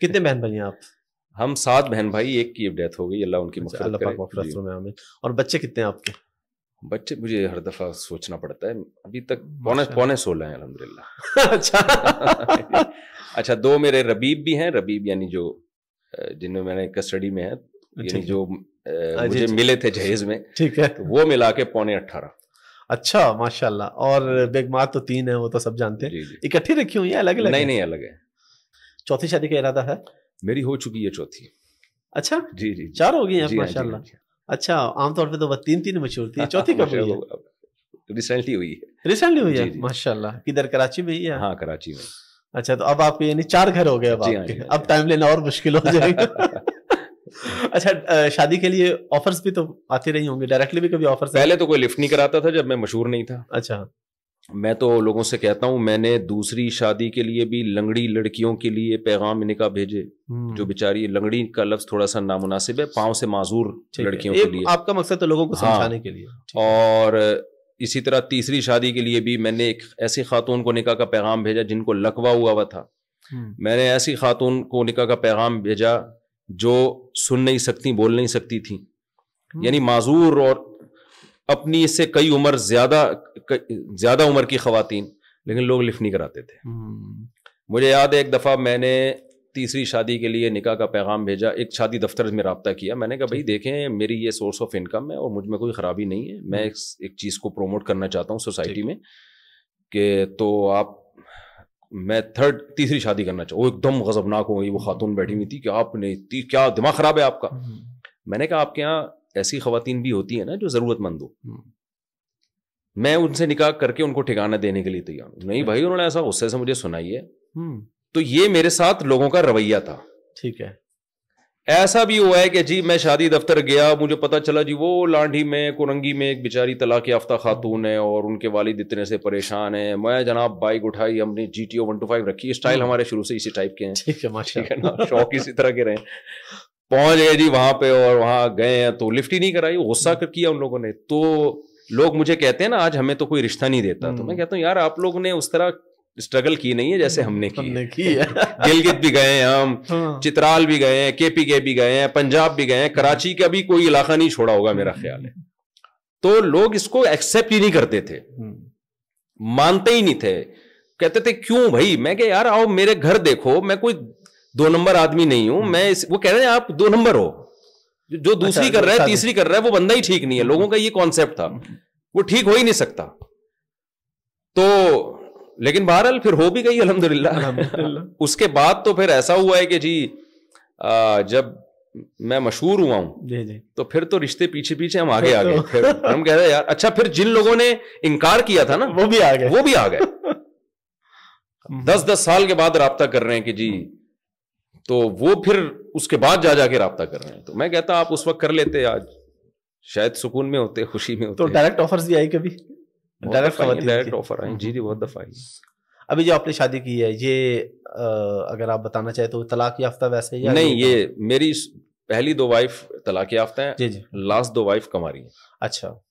कितने बहन भाई हैं आप हम सात बहन भाई एक की डेथ हो गई अल्लाह उनकी अच्छा, में और बच्चे कितने आपके बच्चे मुझे हर दफा सोचना पड़ता है अभी तक अच्छा। पौने पौने सोलह हैं अलहमदिल्ला अच्छा अच्छा दो मेरे रबीब भी हैं रबीब यानी जो जिन्हें मैंने कस्टडी में है अच्छा, यानी जो मुझे मिले थे जहेज में ठीक है तो वो मिला के पौने अट्ठारह अच्छा माशाल्लाह और बेगमार तो तीन है वो तो सब जानते हैं इकट्ठी रखी हुई है अलग अलग नहीं नहीं अलग है चौथी शादी का इरादा है मेरी हो चुकी है चौथी अच्छा जी जी चार हो गई हैं हाँ, माशाल्लाह हाँ, हाँ। अच्छा आमतौर पे तो वह तीन तीन मशहूर थी चौथी कब हुई रिसेंटली हुई है रिसेंटली हुई है माशाल्लाह किधर कराची में ही है हाँ कराची में अच्छा तो अब आपके यानी चार घर हो गए अब आपके अब टाइम लेना और मुश्किल हो जाएगा अच्छा शादी के लिए ऑफर्स भी तो आते रही होंगे डायरेक्टली भी कभी ऑफर्स पहले तो कोई लिफ्ट नहीं कराता था जब मैं मशहूर नहीं था अच्छा मैं तो लोगों से कहता हूँ मैंने दूसरी शादी के लिए भी लंगड़ी लड़कियों के लिए पैगाम निका भेजे जो हम्म। बेचारी लंगड़ी का लफ्ज थोड़ा सा नामुनासिब है पाँव से माजूर लड़कियों के लिए आपका मकसद तो लोगों को हाँ। समझाने के लिए और इसी तरह तीसरी शादी के लिए भी मैंने एक ऐसी खातून को निका का पैगाम भेजा जिनको लकवा हुआ हुआ था हम्म। मैंने ऐसी खातून को निका का पैगाम भेजा जो सुन नहीं सकती बोल नहीं सकती थी हम्म। यानी माजूर और अपनी इससे कई उम्र ज्यादा ज्यादा उम्र की खातन लेकिन लोग लिफ्ट नहीं कराते थे हम्म। मुझे याद है एक दफ़ा मैंने तीसरी शादी के लिए निकाह का पैगाम भेजा एक शादी दफ्तर में रबता किया मैंने कहा भाई देखें मेरी ये सोर्स ऑफ इनकम है और मुझ में कोई ख़राबी नहीं है मैं एक, हम्म। एक चीज़ को प्रोमोट करना चाहता हूँ सोसाइटी में कि तो आप मैं थर्ड तीसरी शादी करना चाहूँ एकदम गजबनाक हो गई वो हम्म। खातून बैठी हुई थी कि आपने क्या दिमाग ख़राब है आपका मैंने कहा आपके यहाँ ऐसी खातन भी होती है ना जो ज़रूरतमंद हो हम्म। मैं उनसे निकाह करके उनको ठिकाना देने के लिए तैयार हूँ नहीं भाई अच्छा। उन्होंने ऐसा गुस्से से मुझे सुनाई है हम्म। तो ये मेरे साथ लोगों का रवैया था ठीक है ऐसा भी हुआ है कि जी मैं शादी दफ्तर गया मुझे पता चला जी वो लांडी में कुरंगी में एक बेचारी तलाक याफ्ता खातून है और उनके वालिद इतने से परेशान है मैं जनाब बाइक उठाई हमने G T O one two five रखी स्टाइल हम्म। हमारे शुरू से इसी टाइप के हैं ठीक है माशा ना शौक इसी तरह के रहे पहुंच गए जी वहां पे और वहां गए हैं तो लिफ्ट ही नहीं कराई गुस्सा कर हम्म। किया उन लोगों ने तो लोग मुझे कहते हैं ना आज हमें तो कोई रिश्ता नहीं देता तो मैं हम्म। कहता हूँ यार आप लोग ने उस तरह स्ट्रगल की नहीं है जैसे हमने की हमने की है गिलगित भी गए हैं हम हाँ। चित्राल भी गए हैं केपी के भी गए हैं पंजाब भी गए हैं हम्म। कराची का भी कोई इलाका नहीं छोड़ा होगा मेरा ख्याल है तो लोग इसको एक्सेप्ट ही नहीं करते थे मानते ही नहीं थे कहते थे क्यों भाई मैं क्या यार आओ मेरे घर देखो मैं कोई दो नंबर आदमी नहीं हूं हम्म। मैं इस वो कह रहे हैं आप दो नंबर हो जो अच्छा, दूसरी अच्छा, कर रहा है तीसरी कर रहा है वो बंदा ही ठीक नहीं है लोगों का ये कॉन्सेप्ट था हम्म। वो ठीक हो ही नहीं सकता तो लेकिन बहरहाल फिर हो भी गई अलहमदुल्ला उसके बाद तो फिर ऐसा हुआ है कि जी आ, जब मैं मशहूर हुआ हूं तो फिर तो रिश्ते पीछे पीछे हम आगे आ गए तो- फिर हम कह रहे हैं यार अच्छा फिर जिन लोगों ने इनकार किया था ना वो भी आ गए वो भी आ गए दस दस साल के बाद रहा कर रहे हैं कि जी हम्म। तो वो फिर उसके बाद जा जाके रहा कर रहे हैं तो मैं कहता आप उस वक्त कर लेते आज शायद सुकून में होते खुशी में होते तो डायरेक्ट ऑफर भी आई कभी डायरेक्ट डायरेक्ट ऑफर आई जी जी बहुत दफा आई अभी जो आपने शादी की है ये आ, अगर आप बताना चाहे तो तलाक याफ्ता वैसे या नहीं ये मेरी पहली दो वाइफ तलाक याफ्ता है जी जी लास्ट दो वाइफ कमारी है अच्छा